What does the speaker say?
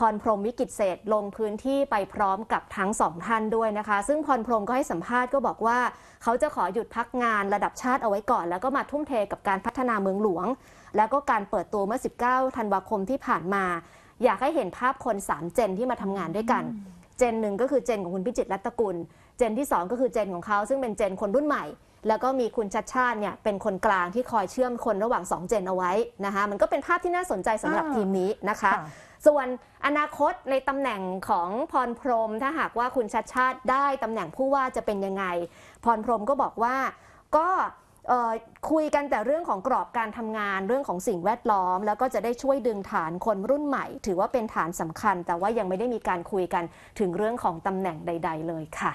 พรพรมวิกิตเศษลงพื้นที่ไปพร้อมกับทั้งสองท่านด้วยนะคะ ซึ่งพรพรมก็ให้สัมภาษณ์ก็บอกว่า เขาจะขอหยุดพักงานระดับชาติเอาไว้ก่อน แล้วก็มาทุ่มเทกับการพัฒนาเมืองหลวง แล้วก็การเปิดตัวเมื่อ 19ธันวาคมที่ผ่านมา อยากให้เห็นภาพคน 3 เจนที่มาทำงานด้วยกันเจนหนึ่งก็คือเจนของคุณพิจิตรรัตกุล เจนที่ 2 ก็คือเจนของเขาซึ่งเป็นเจนคนรุ่นใหม่แล้วก็มีคุณชัดชาติเนี่ยเป็นคนกลางที่คอยเชื่อมคนระหว่าง2เจนเอาไว้นะคะมันก็เป็นภาพที่น่าสนใจสำหรับทีมนี้นะคะ ส่วนอนาคตในตำแหน่งของพรพรม ถ้าหากว่าคุณชัดชาติได้ตำแหน่งผู้ว่าจะเป็นยังไงพรพรมก็บอกว่าก็คุยกันแต่เรื่องของกรอบการทำงานเรื่องของสิ่งแวดล้อม แล้วก็จะได้ช่วยดึงฐานคนรุ่นใหม่ ถือว่าเป็นฐานสำคัญ แต่ว่ายังไม่ได้มีการคุยกันถึงเรื่องของตำแหน่งใดๆเลยค่ะ